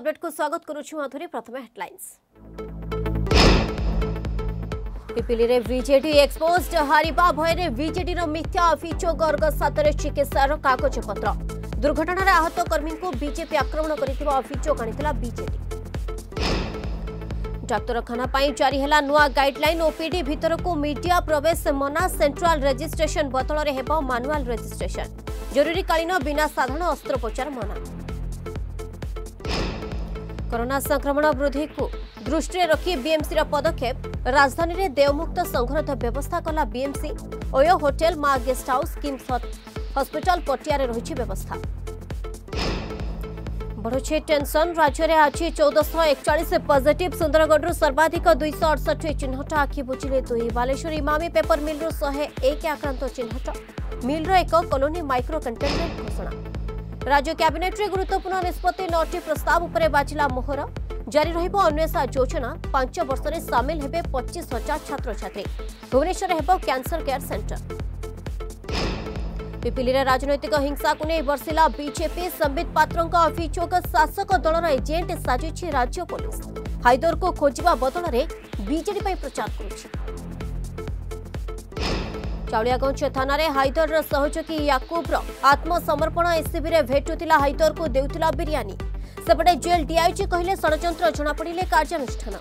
ଅପଡେଟ୍କୁ ସ୍ୱାଗତ କରୁଛୁ ଆଉଥରେ ପ୍ରଥମେ ହେଡ୍ଲାଇନ୍ସ ପିପିଲିରେ ବିଜେଡି ଏକ୍ସପୋଜ୍ଡ ହାରିବା ଭୟରେ ବିଜେଡିର ମିଥ୍ୟା ଅଭିଯୋଗ ବର୍ଗ ସାତରେ ଚିକିତ୍ସାର କାଗଜପତ୍ର ଦୁର୍ଘଟଣାରେ ଆହତ କର୍ମୀଙ୍କୁ ବିଜେପି ଆକ୍ରମଣ କରିଥିବା ଅଭିଯୋଗ ଆଣିଥିଲା ବିଜେଡି ଡାକ୍ତରଖାନା ପାଇଁ ଜାରି ହେଲା ନୂଆ ଗାଇଡ୍ଲାଇନ୍ ଓପିଡି ଭିତରକୁ ମିଡିଆ ପ୍ରବେଶ ମନା ସେଣ୍ଟ୍ରାଲ ରେଜିଷ୍ଟ୍ରେସନ ବଦଳରେ ହେବ ମାନୁଆଲ ରେଜିଷ୍ଟ୍ରେସନ ଜରୁରୀକାଳୀନ ବିନା ସାଧାରଣ ଅସ୍ତ୍ରୋପଚାର ମନା करोना संक्रमण वृद्धि को दृष्टि रखी बीएमसी रा पदक्षेप राजधानी में देवमुक्त संघरोध व्यवस्था कला बीएमसी ओयो होटल मा गेस्ट हाउस किम्स हॉस्पिटल पटियारे रही व्यवस्था बढ़ुचे टेनसन राज्य में आज चौदहश एकचाश पजिट सुंदरगढ़ सर्वाधिक दुई अड़सठ चिन्हट आखि बुझे दुई बालेश्वर इमामी पेपर मिल्रु शहे एक आक्रांत चिन्ह मिल्र एक कलोनी माइक्रो कंटेनमेंट घोषणा राज्य कैबिनेट रे गुरुत्वपूर्ण निष्पत्ति नौटी प्रस्ताव उपरे बाजिला मोहर जारी रन्वेषा योजना पांच वर्ष में सामिल हे पचीस हजार छात्र छात्री भुवनेश्वर हो कैंसर केयर सेंटर पिपिली में राजनैतिक हिंसा को नहीं बरसिला बीजेपी संबित पात्र अभोग शासक दल एजेट साजिश राज्य पुलिस हाइदर को खोजा बदलने विजेपी प्रचार कर ଚାଉଳିଆଗଞ୍ଜ ଥାନାରେ ହାଇଦରର ସହଯୋଗୀ ୟାକୁବ୍ର ଆତ୍ମସମର୍ପଣ ଏସ୍ସିବିରେ ଭେଟୁଥିଲା ହାଇଦରକୁ ଦେଉଥିଲା ବିରିୟାନୀ ସେପଟେ ଜେଲ୍ ଡିଆଇଜି କହିଲେ ଷଡ଼ଯନ୍ତ୍ର ଜଣାପଡ଼ିଲେ କାର୍ଯ୍ୟାନୁଷ୍ଠାନ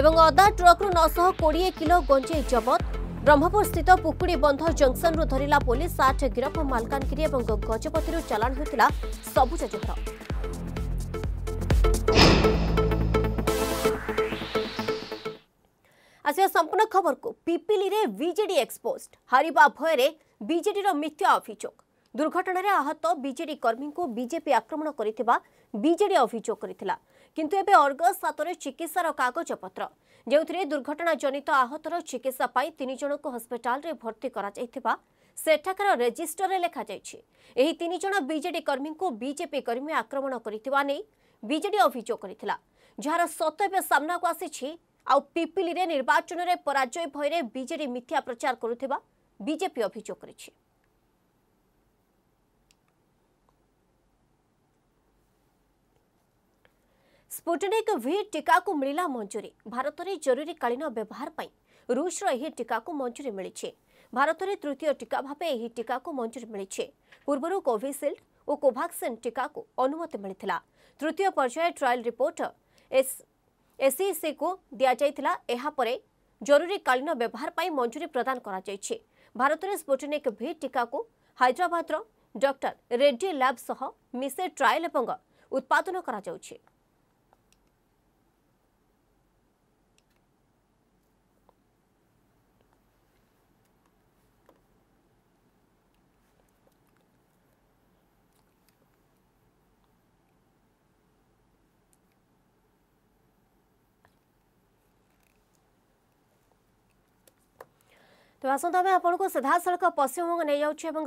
ଏବଂ ଅଦା ଟ୍ରକ୍ରୁ ନଅଶହ କୋଡ଼ିଏ କିଲୋ ଗଞ୍ଜେଇ ଜବତ ବ୍ରହ୍ମପୁରସ୍ଥିତ ପୁକୁଡ଼ି ବନ୍ଧ ଜଙ୍କସନ୍ରୁ ଧରିଲା ପୋଲିସ୍ ଆଠ ଗିରଫ ମାଲକାନଗିରି ଏବଂ ଗଜପତିରୁ ଚାଲାଣ ହୋଇଥିଲା ସବୁଜ ଜହର আসবা সম্পূর্ণ খবরকু পিপিলিরে বিজেডি এক্সপোজড হারিবা ভয়ে বিজেডির মিথ্যা অভিযোগ দুর্ঘটনার আহত বিজেডি কর্মী বিজেপি আক্রমণ করে বিজেডি অভিযোগ করে কিন্তু এবে অর্গস সাতরে চিকিৎসার কাগজপত্র যে দুর্ঘটনা জনিত আহতর চিকিৎসা পাই তিন জনক হসপিটালে ভর্তি করা যাইতিবা সেঠাকার রেজিষ্টরে লেখা যাইছি এই তিন জন বিজেডি কর্মী বিজেপি কর্মী আক্রমণ করে নেই বিজেডি অভিযোগ করে যার সত্য এবে সামনাকু আসিছি ଆଉ ପିପିଲିରେ ନିର୍ବାଚନରେ ପରାଜୟ ଭୟରେ ବିଜେଡି ମିଥ୍ୟା ପ୍ରଚାର କରୁଥିବା ବିଜେପି ଅଭିଯୋଗ କରିଛି ସ୍ପୁଟନିକ୍ ଭି ଟିକାକୁ ମିଳିଲା ମଞ୍ଜୁରୀ ଭାରତରେ ଜରୁରୀକାଳୀନ ବ୍ୟବହାର ପାଇଁ ରୁଷର ଏହି ଟିକାକୁ ମଞ୍ଜୁରୀ ମିଳିଛି ଭାରତରେ ତୃତୀୟ ଟିକା ଭାବେ ଏହି ଟିକାକୁ ମଞ୍ଜୁରୀ ମିଳିଛି ପୂର୍ବରୁ କୋଭିସିଲ୍ଡ ଓ କୋଭାକ୍ସିନ୍ ଟିକାକୁ ଅନୁମତି ମିଳିଥିଲା ତୃତୀୟ ପର୍ଯ୍ୟାୟ ଟ୍ରାଏଲ୍ ରିପୋର୍ଟ ଏସ୍ এসইসিকু দিয়াযাইতিলা এহাপরে জরুরীকালীন ব্যবহার পাই মঞ্জুরি প্রদান করা যাইছে ভারতের স্পুটনিক ভি টিকাকু হায়দ্রাবাদর ডক্টর রেড্ডি ল্যাব সহ মিশে ট্রায়াল এবং উৎপাদন করা যাচ্ছে तो आसत आपको सीधा सड़क पश्चिम बंग नहीं जाऊँ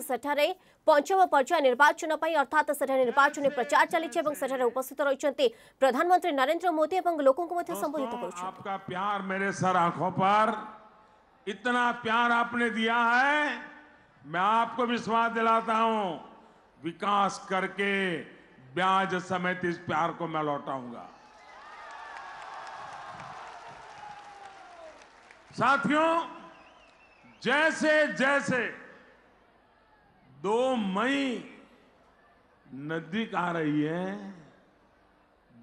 पंचम पर्याय निर्वाचन अर्थात सेवाचन प्रचार चली उपस्थित रही प्रधानमंत्री नरेन्द्र मोदी और लोक संबोधित कर आपका प्यार मेरे सर आंखों पर इतना प्यार आपने दिया है मैं आपको विश्वास दिलाता हूँ विकास करके ब्याज समेत इस प्यार को मैं लौटाऊंगा साथियों जैसे जैसे दो मई नजदीक आ रही है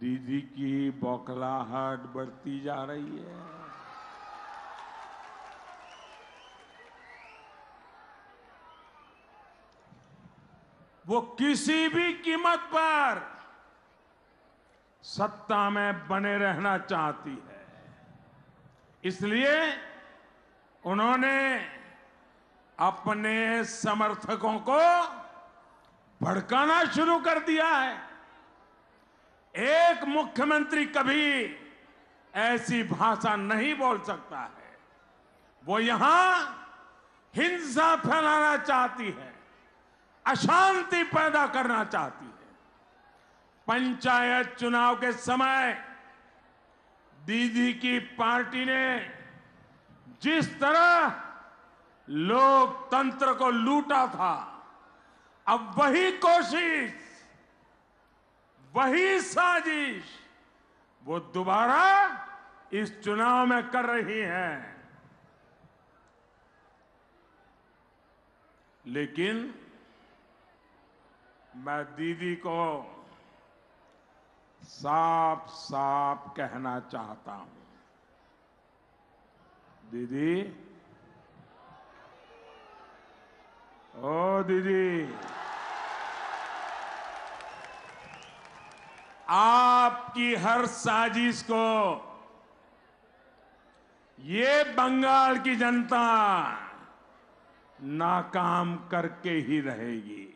दीदी की बौखलाहट बढ़ती जा रही है वो किसी भी कीमत पर सत्ता में बने रहना चाहती है इसलिए उन्होंने अपने समर्थकों को भड़काना शुरू कर दिया है एक मुख्यमंत्री कभी ऐसी भाषा नहीं बोल सकता है वो यहां हिंसा फैलाना चाहती है अशांति पैदा करना चाहती है पंचायत चुनाव के समय दीदी की पार्टी ने जिस तरह लोकतंत्र को लूटा था अब वही कोशिश वही साजिश वो दोबारा इस चुनाव में कर रही है लेकिन मैं दीदी को साफ साफ कहना चाहता हूं दीदी ओ oh, दीदी आपकी हर साजिश को ये बंगाल की जनता नाकाम करके ही रहेगी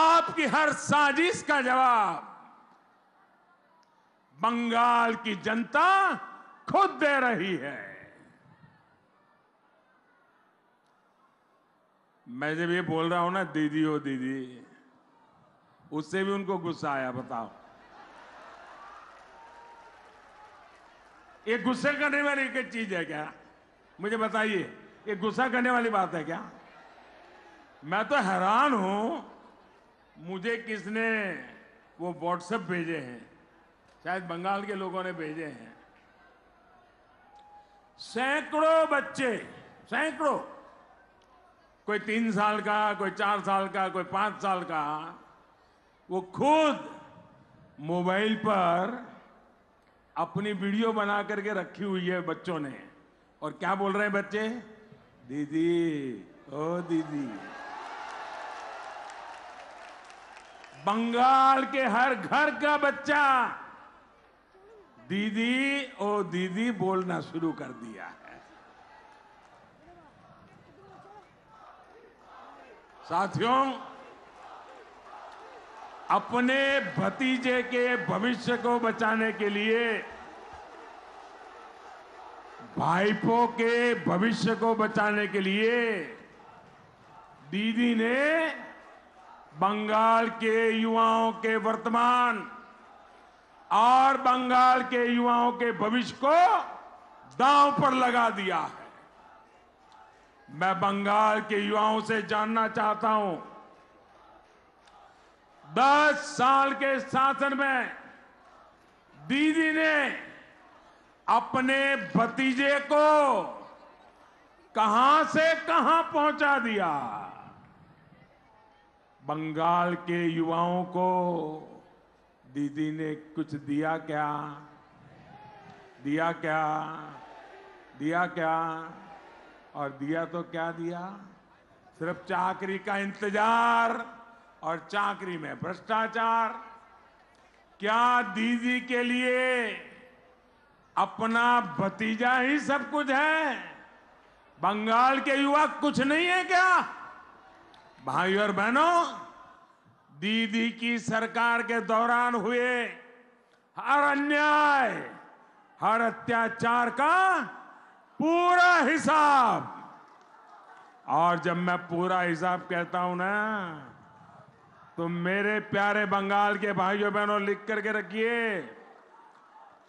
आपकी हर साजिश का जवाब बंगाल की जनता खुद दे रही है मैं जब ये बोल रहा हूं ना दीदी हो दीदी उससे भी उनको गुस्सा आया बताओ ये गुस्सा करने वाली एक चीज है क्या मुझे बताइए ये गुस्सा करने वाली बात है क्या मैं तो हैरान हूं मुझे किसने वो व्हाट्सएप भेजे हैं शायद बंगाल के लोगों ने भेजे हैं सैकड़ों बच्चे सैकड़ों कोई तीन साल का कोई चार साल का कोई पांच साल का वो खुद मोबाइल पर अपनी वीडियो बना करके रखी हुई है बच्चों ने और क्या बोल रहे हैं बच्चे दीदी ओ दीदी बंगाल के हर घर का बच्चा दीदी ओ दीदी बोलना शुरू कर दिया है साथियों अपने भतीजे के भविष्य को बचाने के लिए भाईपो के भविष्य को बचाने के लिए दीदी ने बंगाल के युवाओं के वर्तमान और बंगाल के युवाओं के भविष्य को दांव पर लगा दिया है मैं बंगाल के युवाओं से जानना चाहता हूं दस साल के शासन में दीदी ने अपने भतीजे को कहां से कहां पहुंचा दिया बंगाल के युवाओं को दीदी ने कुछ दिया क्या दिया क्या दिया क्या और दिया तो क्या दिया सिर्फ चाकरी का इंतजार और चाकरी में भ्रष्टाचार क्या दीदी के लिए अपना भतीजा ही सब कुछ है बंगाल के युवा कुछ नहीं है क्या भाई और बहनों दीदी की सरकार के दौरान हुए हर अन्याय हर अत्याचार का पूरा हिसाब और जब मैं पूरा हिसाब कहता हूं ना तो मेरे प्यारे बंगाल के भाइयों बहनों लिख करके रखिए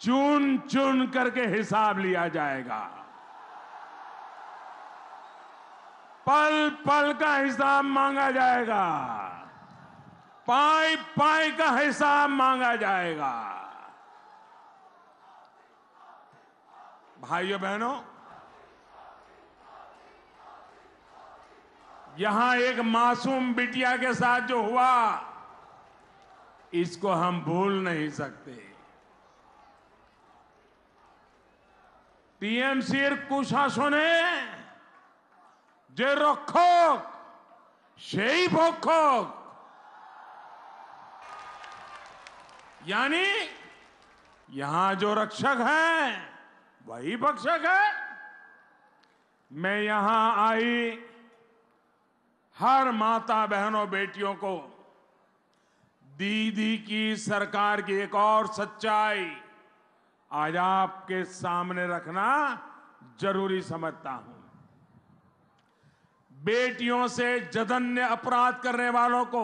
चुन चुन करके हिसाब लिया जाएगा पल पल का हिसाब मांगा जाएगा पाई पाई का हिसाब मांगा जाएगा भाइयों बहनों यहां एक मासूम बिटिया के साथ जो हुआ इसको हम भूल नहीं सकते टीएमसी ने जे रक्षक से ही भक्षक यानी यहां जो रक्षक है वही भक्षक है मैं यहां आई हर माता बहनों बेटियों को दीदी की सरकार की एक और सच्चाई आज आपके सामने रखना जरूरी समझता हूं बेटियों से जदन्य अपराध करने वालों को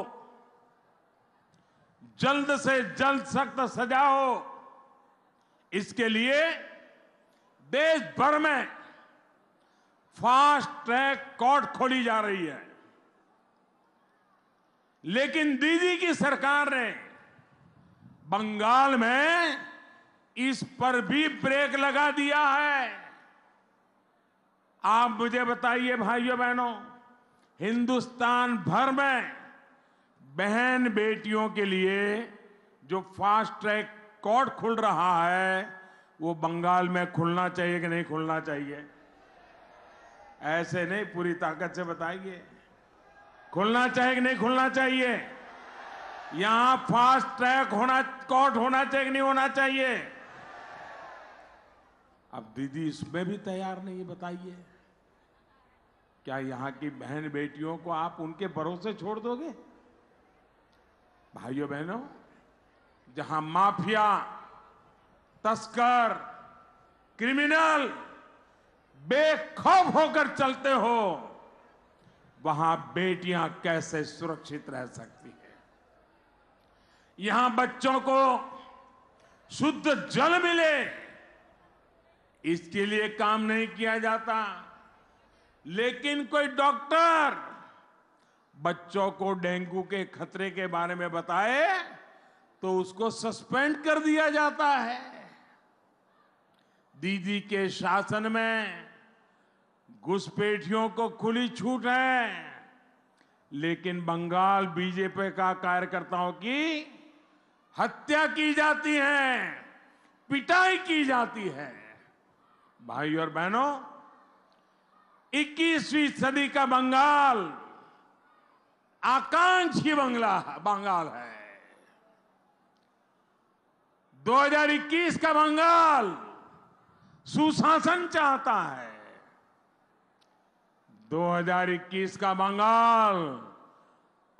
जल्द से जल्द सख्त सजा हो इसके लिए देश भर में फास्ट ट्रैक कोर्ट खोली जा रही है लेकिन दीदी की सरकार ने बंगाल में इस पर भी ब्रेक लगा दिया है आप मुझे बताइए भाइयों बहनों हिंदुस्तान भर में बहन बेटियों के लिए जो फास्ट ट्रैक कोर्ट खुल रहा है वो बंगाल में खुलना चाहिए कि नहीं खुलना चाहिए ऐसे नहीं पूरी ताकत से बताइए खुलना चाहिए कि नहीं खुलना चाहिए यहां फास्ट ट्रैक होना कोर्ट होना चाहिए कि नहीं होना चाहिए अब दीदी इसमें भी तैयार नहीं बताइए क्या यहां की बहन बेटियों को आप उनके भरोसे छोड़ दोगे भाइयों बहनों जहां माफिया तस्कर क्रिमिनल बेखौफ होकर चलते हो वहां बेटियां कैसे सुरक्षित रह सकती हैं यहां बच्चों को शुद्ध जल मिले इसके लिए काम नहीं किया जाता लेकिन कोई डॉक्टर बच्चों को डेंगू के खतरे के बारे में बताए तो उसको सस्पेंड कर दिया जाता है दीदी के शासन में घुसपैठियों को खुली छूट है लेकिन बंगाल बीजेपी का कार्यकर्ताओं की हत्या की जाती है पिटाई की जाती है भाई और बहनों 21वीं सदी का बंगाल आकांक्षी बंगला बंगाल है 2021 का बंगाल सुशासन चाहता है 2021 का बंगाल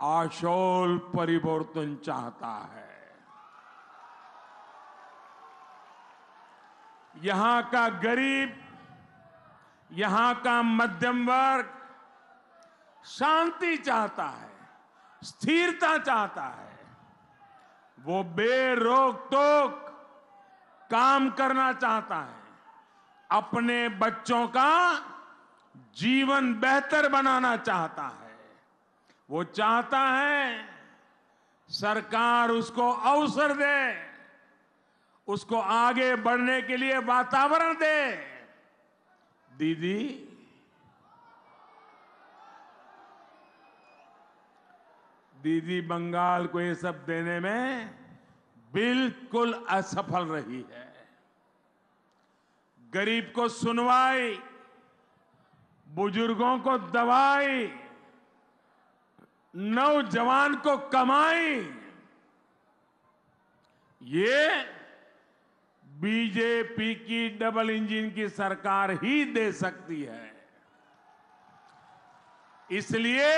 आशोल परिवर्तन चाहता है यहां का गरीब यहां का मध्यम वर्ग शांति चाहता है स्थिरता चाहता है वो बेरोक टोक काम करना चाहता है अपने बच्चों का जीवन बेहतर बनाना चाहता है वो चाहता है सरकार उसको अवसर दे उसको आगे बढ़ने के लिए वातावरण दे दीदी दीदी बंगाल को ये सब देने में बिल्कुल असफल रही है गरीब को सुनवाई बुजुर्गों को दवाई नौजवान को कमाई ये बीजेपी की डबल इंजन की सरकार ही दे सकती है इसलिए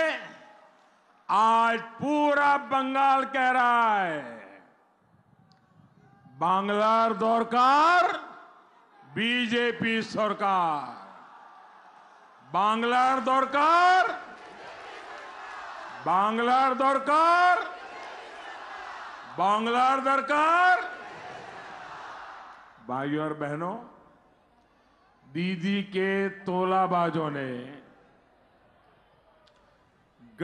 आज पूरा बंगाल कह रहा है बांग्लार दौरकार बीजेपी सरकार বাংলার দরকার বাংলার দরকার বাংলার दरकार भाई और बहनों दीदी के तोलाबाजों ने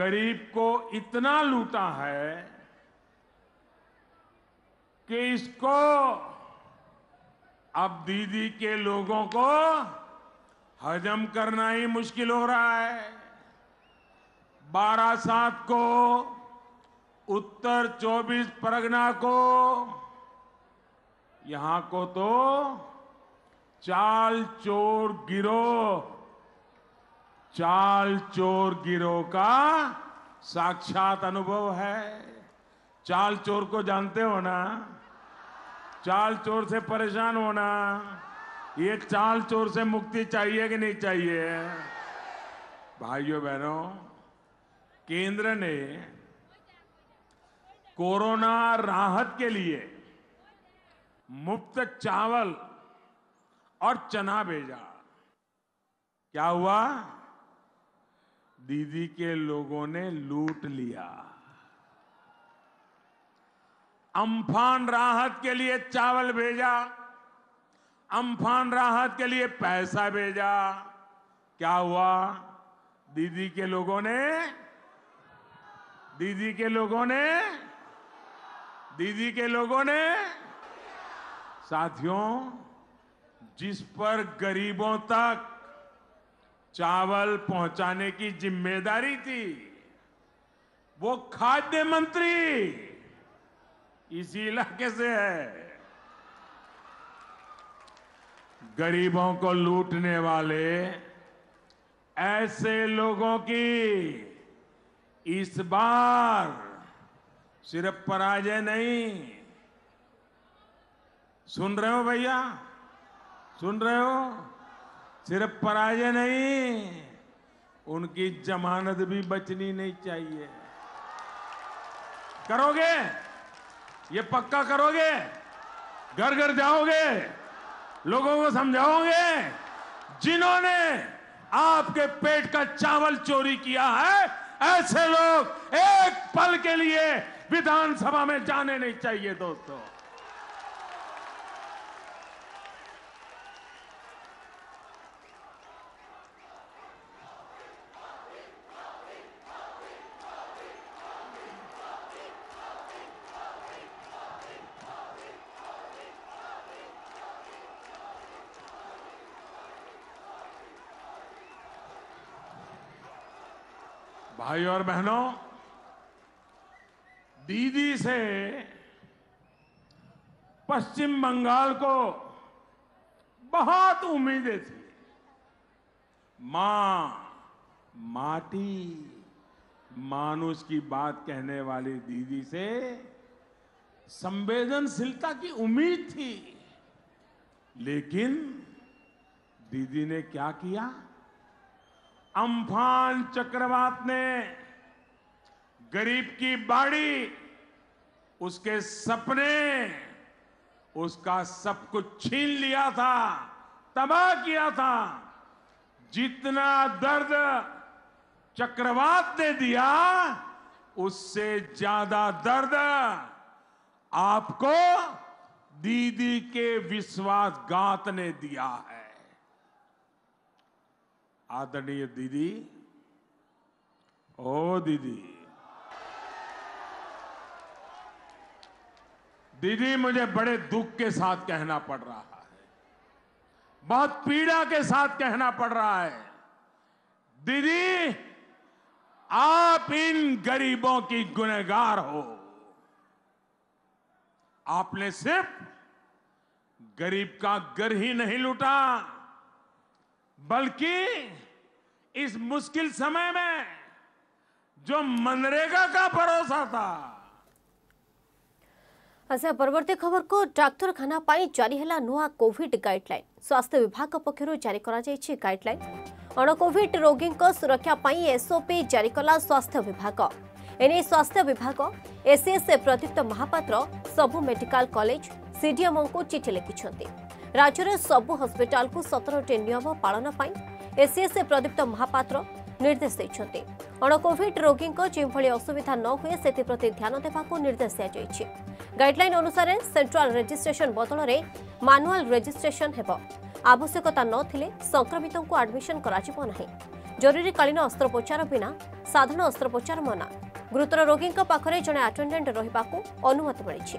गरीब को इतना लूटा है कि इसको अब दीदी के लोगों को हजम करना ही मुश्किल हो रहा है बारह सात को उत्तर 24 परगना को यहां को तो चाल चोर गिरोह चाल चोर गिरोह का साक्षात अनुभव है चाल चोर को जानते हो ना चाल चोर से परेशान होना ये चाल चोर से मुक्ति चाहिए कि नहीं चाहिए भाइयों बहनों केंद्र ने कोरोना राहत के लिए मुफ्त चावल और चना भेजा क्या हुआ दीदी के लोगों ने लूट लिया अम्फान राहत के लिए चावल भेजा अम्फान राहत के लिए पैसा भेजा क्या हुआ दीदी के लोगों ने दीदी के लोगों ने दीदी के लोगों ने साथियों जिस पर गरीबों तक चावल पहुंचाने की जिम्मेदारी थी वो खाद्य मंत्री इसी इलाके से है गरीबों को लूटने वाले ऐसे लोगों की इस बार सिर्फ पराजय नहीं सुन रहे हो भैया सुन रहे हो सिर्फ पराजय नहीं उनकी जमानत भी बचनी नहीं चाहिए करोगे ये पक्का करोगे घर घर जाओगे लोगों को समझाओगे जिन्होंने आपके पेट का चावल चोरी किया है ऐसे लोग एक पल के लिए विधानसभा में जाने नहीं चाहिए दोस्तों भाई और बहनों दीदी से पश्चिम बंगाल को बहुत उम्मीदें थी मां माटी मानुष की बात कहने वाली दीदी से संवेदनशीलता की उम्मीद थी लेकिन दीदी ने क्या किया अम्फान चक्रवात ने गरीब की बाड़ी उसके सपने उसका सब कुछ छीन लिया था तबाह किया था जितना दर्द चक्रवात ने दिया उससे ज्यादा दर्द आपको दीदी के विश्वासघात ने दिया है आदरणीय दीदी ओ दीदी दीदी मुझे बड़े दुख के साथ कहना पड़ रहा है बहुत पीड़ा के साथ कहना पड़ रहा है दीदी आप इन गरीबों की गुनहगार हो आपने सिर्फ गरीब का घर गर ही नहीं लूटा बल्कि इस मुश्किल समय में जो मनरेगा का भरोसा था अच्छा परवर्ती खबर को डाक्तखाना जारी है नुआ कोविड गाइडलाइन स्वास्थ्य विभाग पक्ष जारी करा गाइडलाइन अणकोड रोगी सुरक्षापी एसओपी जारी कला स्वास्थ्य विभाग एने स्वास्थ्य विभाग एसएस प्रदीप्त महापात्र सबू मेडिकल कलेज सीडीएमओ को चिठी लिखिंट राज्य में हस्पिटाल हस्पिटा सतरटे नियम पालन एसीएसए e प्रदीप्त महापात्र निर्देश देते अणकोड रोगी जोभली असुविधा न हुए से ध्यान देवाक निर्देश दीजिए गाइडल अनुसार सेन्ट्राल रेजिट्रेसन बदल में मानुआल रेजिट्रेसन आवश्यकता नक्रमित आडमिशन हो कालीन अस्त्रोपचार बिना साधारण अस्त्रोपचार मना ଗୁରୁତର ରୋଗୀଙ୍କ ପାଖରେ ଜଣେ ଆଟେଣ୍ଡାଣ୍ଟ ରହିବାକୁ ଅନୁମତି ମିଳିଛି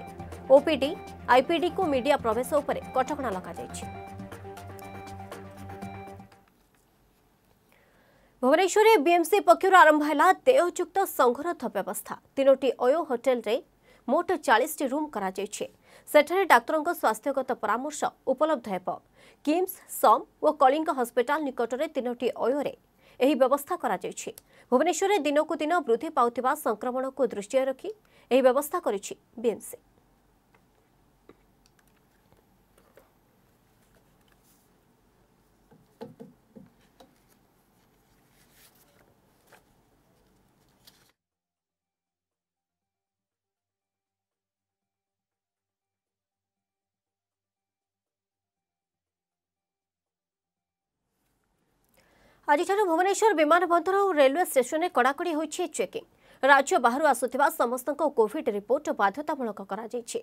ଓପିଡି ଆଇପିଡିକୁ ମିଡିଆ ପ୍ରବେଶ ଉପରେ କଟକଣା ଲଗାଯାଇଛି ଭୁବନେଶ୍ୱରରେ ବିଏମ୍ସି ପକ୍ଷରୁ ଆରମ୍ଭ ହେଲା ଦେୟଯୁକ୍ତ ସଂଘରୋଧ ବ୍ୟବସ୍ଥା ତିନୋଟି ଓୟୋ ହୋଟେଲରେ ମୋଟ ଚାଳିଶଟି ରୁମ୍ କରାଯାଇଛି ସେଠାରେ ଡାକ୍ତରଙ୍କ ସ୍ୱାସ୍ଥ୍ୟଗତ ପରାମର୍ଶ ଉପଲବ୍ଧ ହେବ କିମ୍ସ ସମ୍ ଓ କଳିଙ୍ଗ ହସ୍ପିଟାଲ ନିକଟରେ ତିନୋଟି ଓୟୋରେ ଏହି ବ୍ୟବସ୍ଥା କରାଯାଇଛି ଭୁବନେଶ୍ୱରରେ ଦିନକୁ ଦିନ ବୃଦ୍ଧି ପାଉଥିବା ସଂକ୍ରମଣକୁ ଦୃଷ୍ଟିରେ ରଖି ଏହି ବ୍ୟବସ୍ଥା କରିଛି ବିଏମ୍ସି ଆଜିଠାରୁ ଭୁବନେଶ୍ୱର ବିମାନବନ୍ଦର ଓ ରେଲୱେ ଷ୍ଟେସନରେ କଡ଼ାକଡ଼ି ହୋଇଛି ଚେକିଂ ରାଜ୍ୟ ବାହାରୁ ଆସୁଥିବା ସମସ୍ତଙ୍କ କୋଭିଡ୍ ରିପୋର୍ଟ ବାଧ୍ୟତାମୂଳକ କରାଯାଇଛି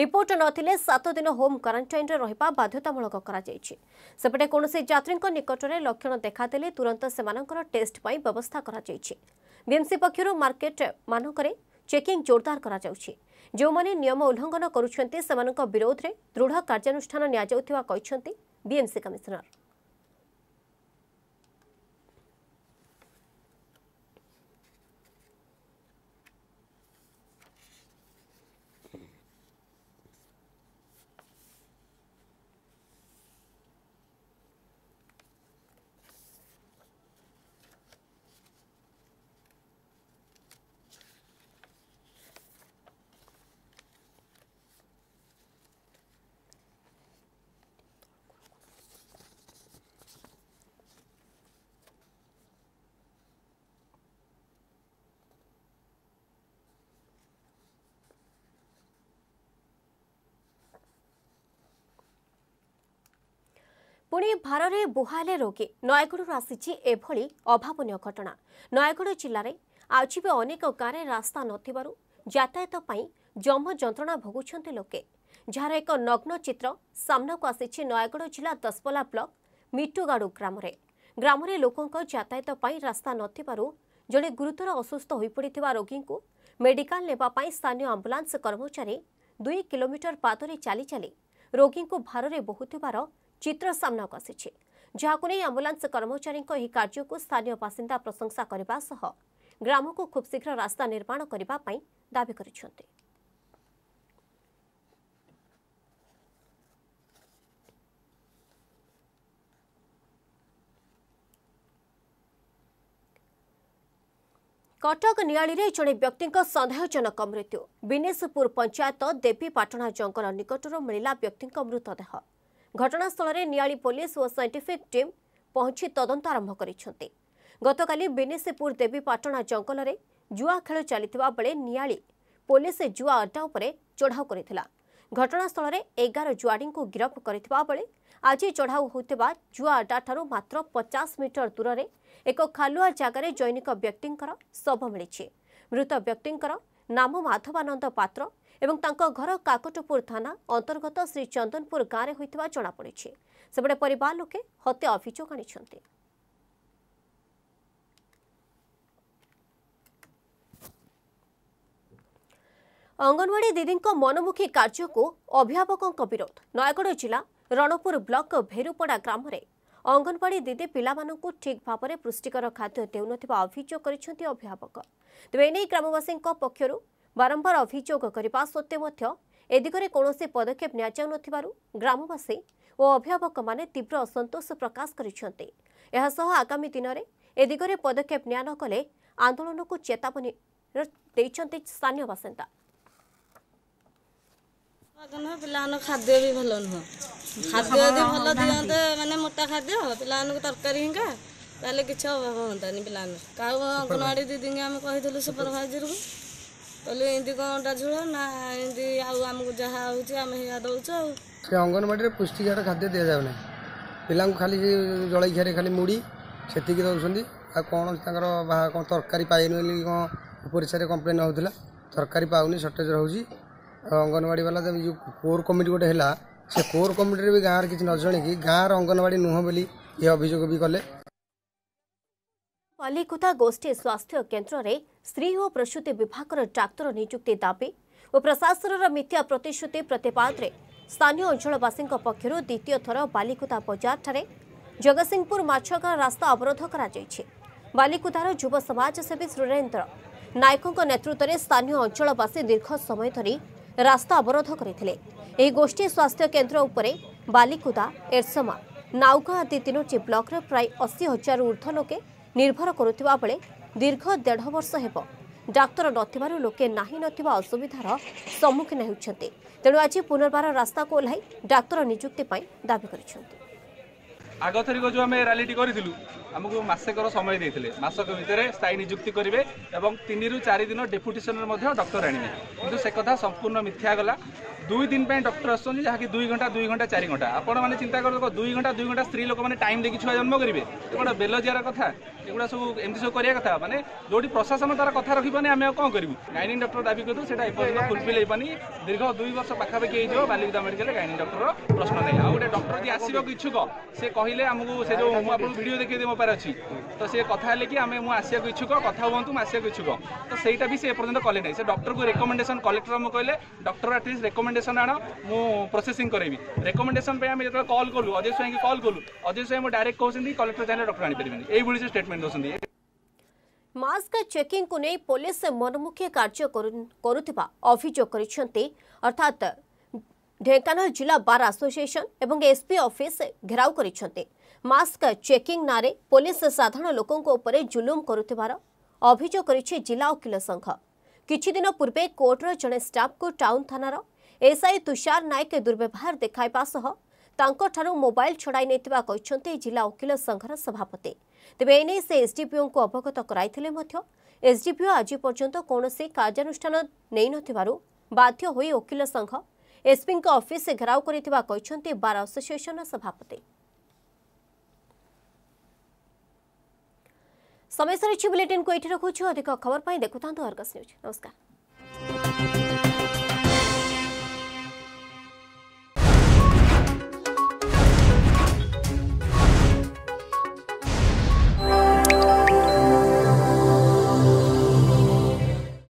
ରିପୋର୍ଟ ନଥିଲେ ସାତ ଦିନ ହୋମ୍ କ୍ୱାରେଣ୍ଟାଇନ୍ରେ ରହିବା ବାଧ୍ୟତାମୂଳକ କରାଯାଇଛି ସେପଟେ କୌଣସି ଯାତ୍ରୀଙ୍କ ନିକଟରେ ଲକ୍ଷଣ ଦେଖାଦେଲେ ତୁରନ୍ତ ସେମାନଙ୍କର ଟେଷ୍ଟ ପାଇଁ ବ୍ୟବସ୍ଥା କରାଯାଇଛି ବିଏମ୍ସି ପକ୍ଷରୁ ମାର୍କେଟମାନଙ୍କରେ ଚେକିଂ ଜୋରଦାର କରାଯାଉଛି ଯେଉଁମାନେ ନିୟମ ଉଲ୍ଲଂଘନ କରୁଛନ୍ତି ସେମାନଙ୍କ ବିରୋଧରେ ଦୃଢ଼ କାର୍ଯ୍ୟାନୁଷ୍ଠାନ ନିଆଯାଉଥିବା କହିଛନ୍ତି ବିଏମ୍ସି କମିଶନର ପୁଣି ଭାରରେ ବୁହାଇଲେ ରୋଗୀ ନୟାଗଡ଼ରୁ ଆସିଛି ଏଭଳି ଅଭାବନୀୟ ଘଟଣା ନୟାଗଡ଼ ଜିଲ୍ଲାରେ ଆଜି ବି ଅନେକ ଗାଁରେ ରାସ୍ତା ନଥିବାରୁ ଯାତାୟାତ ପାଇଁ ଜମ ଯନ୍ତ୍ରଣା ଭୋଗୁଛନ୍ତି ଲୋକେ ଯାହାର ଏକ ନଗ୍ନ ଚିତ୍ର ସାମ୍ନାକୁ ଆସିଛି ନୟାଗଡ଼ ଜିଲ୍ଲା ଦଶପଲା ବ୍ଲକ ମିଟୁଗାଡ଼ୁ ଗ୍ରାମରେ ଗ୍ରାମରେ ଲୋକଙ୍କ ଯାତାୟାତ ପାଇଁ ରାସ୍ତା ନଥିବାରୁ ଜଣେ ଗୁରୁତର ଅସୁସ୍ଥ ହୋଇପଡ଼ିଥିବା ରୋଗୀଙ୍କୁ ମେଡିକାଲ ନେବା ପାଇଁ ସ୍ଥାନୀୟ ଆମ୍ବୁଲାନ୍ସ କର୍ମଚାରୀ ଦୁଇ କିଲୋମିଟର ପାଦରେ ଚାଲି ଚାଲି ରୋଗୀଙ୍କୁ ଭାରରେ ବହୁଥିବାର ଚିତ୍ର ସାମ୍ନାକୁ ଆସିଛି ଯାହାକୁ ନେଇ ଆମ୍ବୁଲାନ୍ସ କର୍ମଚାରୀଙ୍କ ଏହି କାର୍ଯ୍ୟକୁ ସ୍ଥାନୀୟ ବାସିନ୍ଦା ପ୍ରଶଂସା କରିବା ସହ ଗ୍ରାମକୁ ଖୁବ୍ ଶୀଘ୍ର ରାସ୍ତା ନିର୍ମାଣ କରିବା ପାଇଁ ଦାବି କରିଛନ୍ତି କଟକ ନିଆଳିରେ ଜଣେ ବ୍ୟକ୍ତିଙ୍କ ସନ୍ଦେହଜନକ ମୃତ୍ୟୁ ବିନେଶପୁର ପଞ୍ଚାୟତ ଦେବୀପାଟଣା ଜଙ୍ଗଲ ନିକଟରୁ ମିଳିଲା ବ୍ୟକ୍ତିଙ୍କ ମୃତଦେହ ଘଟଣାସ୍ଥଳରେ ନିଆଳି ପୋଲିସ ଓ ସାଇଣ୍ଟିଫିକ୍ ଟିମ୍ ପହଞ୍ଚି ତଦନ୍ତ ଆରମ୍ଭ କରିଛନ୍ତି ଗତକାଲି ବିନିସିପୁର ଦେବୀପାଟଣା ଜଙ୍ଗଲରେ ଜୁଆ ଖେଳ ଚାଲିଥିବା ବେଳେ ନିଆଳି ପୋଲିସ ଜୁଆ ଅଡ୍ଡା ଉପରେ ଚଢ଼ାଉ କରିଥିଲା ଘଟଣାସ୍ଥଳରେ ଏଗାର ଜୁଆଡ଼ିଙ୍କୁ ଗିରଫ କରିଥିବା ବେଳେ ଆଜି ଚଢ଼ାଉ ହୋଇଥିବା ଜୁଆ ଅଡ୍ଡାଠାରୁ ମାତ୍ର ପଚାଶ ମିଟର ଦୂରରେ ଏକ ଖାଲୁଆ ଜାଗାରେ ଜୈନିକ ବ୍ୟକ୍ତିଙ୍କର ଶବ ମିଳିଛି ମୃତ ବ୍ୟକ୍ତିଙ୍କର ନାମ ମାଧବାନନ୍ଦ ପାତ୍ର ଏବଂ ତାଙ୍କ ଘର କାକଟପୁର ଥାନା ଅନ୍ତର୍ଗତ ଶ୍ରୀ ଚନ୍ଦନପୁର ଗାଁରେ ହୋଇଥିବା ଜଣାପଡ଼ିଛି ସେପଟେ ପରିବାର ଲୋକେ ହତ୍ୟା ଅଭିଯୋଗ ଆଣିଛନ୍ତି ଅଙ୍ଗନୱାଡ଼ି ଦିଦିଙ୍କ ମନମୁଖୀ କାର୍ଯ୍ୟକୁ ଅଭିଭାବକଙ୍କ ବିରୋଧ ନୟାଗଡ଼ ଜିଲ୍ଲା ରଣପୁର ବ୍ଲକ ଭେରୁପଡ଼ା ଗ୍ରାମରେ ଅଙ୍ଗନବାଡ଼ି ଦିଦି ପିଲାମାନଙ୍କୁ ଠିକ୍ ଭାବରେ ପୁଷ୍ଟିକର ଖାଦ୍ୟ ଦେଉନଥିବା ଅଭିଯୋଗ କରିଛନ୍ତି ଅଭିଭାବକ ତେବେ ଏନେଇ ଗ୍ରାମବାସୀଙ୍କ ପକ୍ଷରୁ ବାରମ୍ବାର ଅଭିଯୋଗ କରିବା ସତ୍ତ୍ୱେ ମଧ୍ୟ ଏ ଦିଗରେ କୌଣସି ପଦକ୍ଷେପ ନିଆଯାଉନଥିବାରୁ ଗ୍ରାମବାସୀ ଓ ଅଭିଭାବକମାନେ ତୀବ୍ର ଅସନ୍ତୋଷ ପ୍ରକାଶ କରିଛନ୍ତି ଏହାସହ ଆଗାମୀ ଦିନରେ ଏ ଦିଗରେ ପଦକ୍ଷେପ ନିଆ ନ କଲେ ଆନ୍ଦୋଳନକୁ ଚେତାବନୀ ଦେଇଛନ୍ତି ସ୍ଥାନୀୟ ବାସିନ୍ଦା ନୁହଁ ପିଲାମାନଙ୍କ ଖାଦ୍ୟ ବି ଭଲ ନୁହଁ ଖାଦ୍ୟ ଯଦି ଭଲ ଦିଅନ୍ତେ ମାନେ ମୋଟା ଖାଦ୍ୟ ପିଲାମାନଙ୍କୁ ତରକାରୀ ହିଙ୍କା ତାହେଲେ କିଛି ଅଭାବ ହୁଅନ୍ତାନି ପିଲାମାନଙ୍କୁ କାହାକୁ ଅଙ୍ଗନବାଡ଼ି ଦିଦିଙ୍କୁ ଆମେ କହିଥିଲୁ ସୁପରଭାଇଜରକୁ କହିଲେ ଏମିତି କ'ଣଟା ଝୋଳ ନା ଏମିତି ଆଉ ଆମକୁ ଯାହା ହେଉଛି ଆମେ ସେଇଆ ଦେଉଛୁ ଆଉ ସେ ଅଙ୍ଗନବାଡ଼ିରେ ପୁଷ୍ଟିସାର ଖାଦ୍ୟ ଦିଆଯାଉ ନାହିଁ ପିଲାଙ୍କୁ ଖାଲି ଜଳଖିଆରେ ଖାଲି ମୁଢ଼ି ସେତିକି ଦେଉଛନ୍ତି ଆଉ କ'ଣ ତାଙ୍କର କ'ଣ ତରକାରୀ ପାଇନି ବୋଲି କ'ଣ ଉପରିସାରେ କମ୍ପ୍ଲେନ୍ ହେଉଥିଲା ତରକାରୀ ପାଉନି ସର୍ଟେଜ୍ ରହୁଛି ଅଙ୍ଗନବାଡ଼ି ବାଲା ଯେଉଁ କୋର୍ କମିଟି ଗୋଟେ ହେଲା ସେ କୋର୍ କମିଟିରେ ବି ଗାଁରେ କିଛି ନ ଜଣେଇକି ଗାଁର ଅଙ୍ଗନବାଡ଼ି ନୁହଁ ବୋଲି ଏ ଅଭିଯୋଗ ବି କଲେ ପାଲିକୁତା ଗୋଷ୍ଠୀ ସ୍ୱାସ୍ଥ୍ୟ କେନ୍ଦ୍ରରେ ସ୍ତ୍ରୀ ଓ ପ୍ରସୂତି ବିଭାଗର ଡାକ୍ତର ନିଯୁକ୍ତି ଦାବି ଓ ପ୍ରଶାସନର ମିଥ୍ୟା ପ୍ରତିଶ୍ରୁତି ପ୍ରତିପାଦରେ ସ୍ଥାନୀୟ ଅଞ୍ଚଳବାସୀଙ୍କ ପକ୍ଷରୁ ଦ୍ୱିତୀୟ ଥର ବାଲିକୁତା ବଜାରଠାରେ ଜଗତସିଂହପୁର ମାଛଗାଁ ରାସ୍ତା ଅବରୋଧ କରାଯାଇଛି ବାଲିକୁତାର ଯୁବ ସମାଜସେବୀ ସୁରେନ୍ଦ୍ର ନାୟକଙ୍କ ନେତୃତ୍ୱରେ ସ୍ଥାନୀୟ ଅଞ୍ଚଳବାସୀ ଦୀର୍ଘ ସମୟ ଧରି ରାସ୍ତା ଅବରୋଧ କରିଥିଲେ ଏହି ଗୋଷ୍ଠୀ ସ୍ୱାସ୍ଥ୍ୟ କେନ୍ଦ୍ର ଉପରେ ବାଲିକୁତା ଏରସମା ନାଉଗାଁ ଆଦି ତିନୋଟି ବ୍ଲକରେ ପ୍ରାୟ ଅଶୀ ହଜାରରୁ ଉର୍ଦ୍ଧ୍ୱ ଲୋକେ নির্ভর କରୁଥିବା ବେଳେ ଦୀର୍ଘ ଦେଢ଼ ବର୍ଷ ହେବ ডাক্তার নথিবার লোকে না অসুবিধার সম্মুখীন হচ্ছেন তেণু আজ পুনর্বার রাস্তা ওহ্লাই ডাক্তার নিযুক্তি দাবি করেছেন আগ থেকে যে আমি র্যালিটি করেছিলু ଆମକୁ ମାସେକର ସମୟ ଦେଇଥିଲେ ମାସକ ଭିତରେ ସ୍ଥାୟୀ ନିଯୁକ୍ତି କରିବେ ଏବଂ ତିନିରୁ ଚାରି ଦିନ ଡେପୁଟେସନରେ ମଧ୍ୟ ଡକ୍ଟର ଆଣିବେ କିନ୍ତୁ ସେ କଥା ସମ୍ପୂର୍ଣ୍ଣ ମିଥ୍ୟା ଗଲା ଦୁଇ ଦିନ ପାଇଁ ଡକ୍ଟର ଆସୁଛନ୍ତି ଯାହାକି ଦୁଇ ଘଣ୍ଟା ଦୁଇ ଘଣ୍ଟା ଚାରି ଘଣ୍ଟା ଆପଣମାନେ ଚିନ୍ତା କରନ୍ତୁ ଦୁଇ ଘଣ୍ଟା ଦୁଇ ଘଣ୍ଟା ସ୍ତ୍ରୀ ଲୋକମାନେ ଟାଇମ୍ ଦେଇକି ଛୁଆ ଜନ୍ମ କରିବେ ଏଗୁଡ଼ା ବେଲଜିଆର କଥା ଏଗୁଡ଼ା ସବୁ ଏମିତି ସବୁ କରିବା କଥା ମାନେ ଯେଉଁଠି ପ୍ରଶାସନ ତାର କଥା ରଖିବନି ଆମେ ଆଉ କ'ଣ କରିବୁ ଗାଇନିଂ ଡକ୍ଟର ଦାବି କରିଦେବୁ ସେଇଟା ଏପର୍ଯ୍ୟନ୍ତ ଫୁଲଫିଲ୍ ହେଇପାନି ଦୀର୍ଘ ଦୁଇ ବର୍ଷ ପାଖାପାଖି ହେଇଯିବ ବାଲିକୁଦା ମେଡ଼ିକାଲରେ ଗାଇନିଂ ଡକ୍ଟରର ପ୍ରଶ୍ନ ନାହିଁ ଆଉ ଗୋଟେ ଡକ୍ଟର ଯିଏ ଆସିବାକୁ ଇଚ୍ଛୁକ ସେ କହିଲେ ଆମକୁ ସେ ଯେଉଁ ମୁଁ ଆପଣଙ୍କୁ ଭିଡ଼ିଓ ଦେଖେଇଦେବି ମୋ ହେବାର ଅଛି ତ ସେ କଥା ହେଲେ କି ଆମେ ମୁଁ ଆସିବାକୁ ଇଚ୍ଛୁକ କଥା ହୁଅନ୍ତୁ ମୁଁ ଆସିବାକୁ ଇଚ୍ଛୁକ ତ ସେଇଟା ବି ସେ ଏପର୍ଯ୍ୟନ୍ତ କଲେ ନାହିଁ ସେ ଡକ୍ଟରକୁ ରେକମେଣ୍ଡେସନ୍ କଲେକ୍ଟର ଆମକୁ କହିଲେ ଡକ୍ଟର ଆଟଲିଷ୍ଟ ରେକମେଣ୍ଡେସନ୍ ଆଣ ମୁଁ ପ୍ରୋସେସିଂ କରେଇବି ରେକମେଣ୍ଡେସନ୍ ପାଇଁ ଆମେ ଯେତେବେଳେ କଲ୍ କଲୁ ଅଜୟ ସ୍ୱାଇଁକି କଲ୍ କଲୁ ଅଜୟ ସ୍ୱାଇଁ ମୁଁ ଡାଇରେକ୍ଟ କହୁଛନ୍ତି କଲେକ୍ଟର ଚାହିଁଲେ ଡକ୍ଟର ଆଣିପାରିବେନି ଏଇଭଳି ସେ ଷ୍ଟେଟମେଣ୍ଟ ଦେଉଛନ୍ତି মাস্ক চেকিং কু নেই পুলিশ মনমুখী কার্য করুথিবা অভিযোগ করেছেন অর্থাৎ ঢেঙ্কানাল জেলা বার আসোসিয়েসন এবং এসপি অফিস ঘেরাও করেছেন ମାସ୍କ ଚେକିଂ ନାଁରେ ପୋଲିସ ସାଧାରଣ ଲୋକଙ୍କ ଉପରେ ଜୁଲୁମ କରୁଥିବାର ଅଭିଯୋଗ କରିଛି ଜିଲ୍ଲା ଓକିଲ ସଂଘ କିଛିଦିନ ପୂର୍ବେ କୋର୍ଟର ଜଣେ ଷ୍ଟାଫ୍ଙ୍କୁ ଟାଉନ୍ ଥାନାର ଏସ୍ଆଇ ତୁଷାର ନାୟକ ଦୁର୍ବ୍ୟବହାର ଦେଖାଇବା ସହ ତାଙ୍କଠାରୁ ମୋବାଇଲ୍ ଛଡ଼ାଇ ନେଇଥିବା କହିଛନ୍ତି ଜିଲ୍ଲା ଓକିଲ ସଂଘର ସଭାପତି ତେବେ ଏନେଇ ସେ ଏସ୍ଡିପିଓଙ୍କୁ ଅବଗତ କରାଇଥିଲେ ମଧ୍ୟ ଏସ୍ଡିପିଓ ଆଜି ପର୍ଯ୍ୟନ୍ତ କୌଣସି କାର୍ଯ୍ୟାନୁଷ୍ଠାନ ନେଇନଥିବାରୁ ବାଧ୍ୟ ହୋଇ ଓକିଲ ସଂଘ ଏସ୍ପିଙ୍କ ଅଫିସ୍ ଘେରାଉ କରିଥିବା କହିଛନ୍ତି ବାର୍ ଆସୋସିଏସନ୍ର ସଭାପତି समय सर बुलेटिन को ये रखु अधिक खबर देखु अर्गस न्यूज नमस्कार